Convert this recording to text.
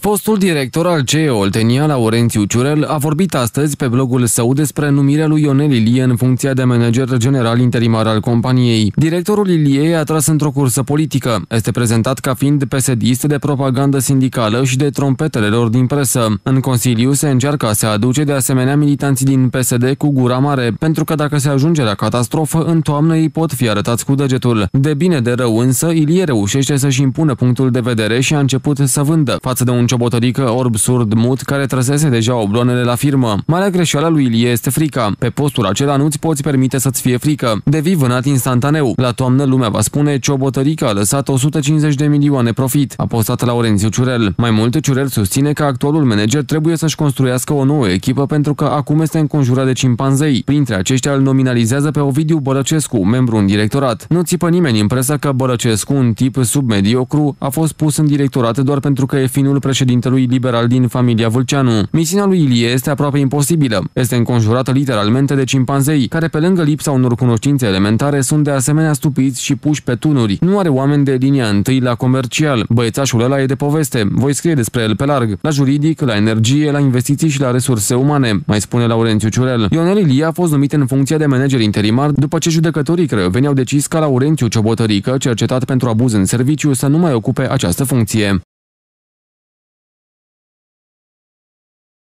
Fostul director al CE Oltenia, Laurențiu Ciurel, a vorbit astăzi pe blogul său despre numirea lui Ionel Ilie în funcția de manager general interimar al companiei. Directorul Ilie a tras într-o cursă politică. Este prezentat ca fiind psd de propagandă sindicală și de trompetele lor din presă. În Consiliu se încearcă să aduce de asemenea militanții din PSD cu gura mare, pentru că dacă se ajunge la catastrofă, în toamnă ei pot fi arătați cu degetul. De bine de rău însă, Ilie reușește să-și impună punctul de vedere și a început să vândă față de un ciobotărică orb surd mut care trăsese deja obloanele la firmă. Marea greșeală lui Ilie este frica. Pe postul acela nu-ți poți permite să-ți fie frică. Devi vânat instantaneu. La toamnă lumea va spune ciobotărică a lăsat 150 de milioane profit, a postat Orențiu Ciurel. Mai mult, Ciurel susține că actualul manager trebuie să-și construiască o nouă echipă pentru că acum este înconjurat de cimpanzei. Printre aceștia îl nominalizează pe Ovidiu Bărăcescu, membru în directorat. Nu țipă nimeni în presă că Bărăcescu, un tip submediocru, a fost pus în directorat doar pentru că e finul președinte președintelui liberal din familia Vulceanu. Misiunea lui Ilie este aproape imposibilă. Este înconjurată literalmente de cimpanzei, care pe lângă lipsa unor cunoștințe elementare sunt de asemenea stupiți și puși pe tunuri. Nu are oameni de linia întâi la comercial. Băiețașul ăla e de poveste. Voi scrie despre el pe larg. La juridic, la energie, la investiții și la resurse umane, mai spune Laurențiu Ciurel. Ionel Ilie a fost numit în funcția de manager interimar după ce judecătorii crăveni au decis ca Laurențiu Ciobotărică, cercetat pentru abuz în serviciu, să nu mai ocupe această funcție.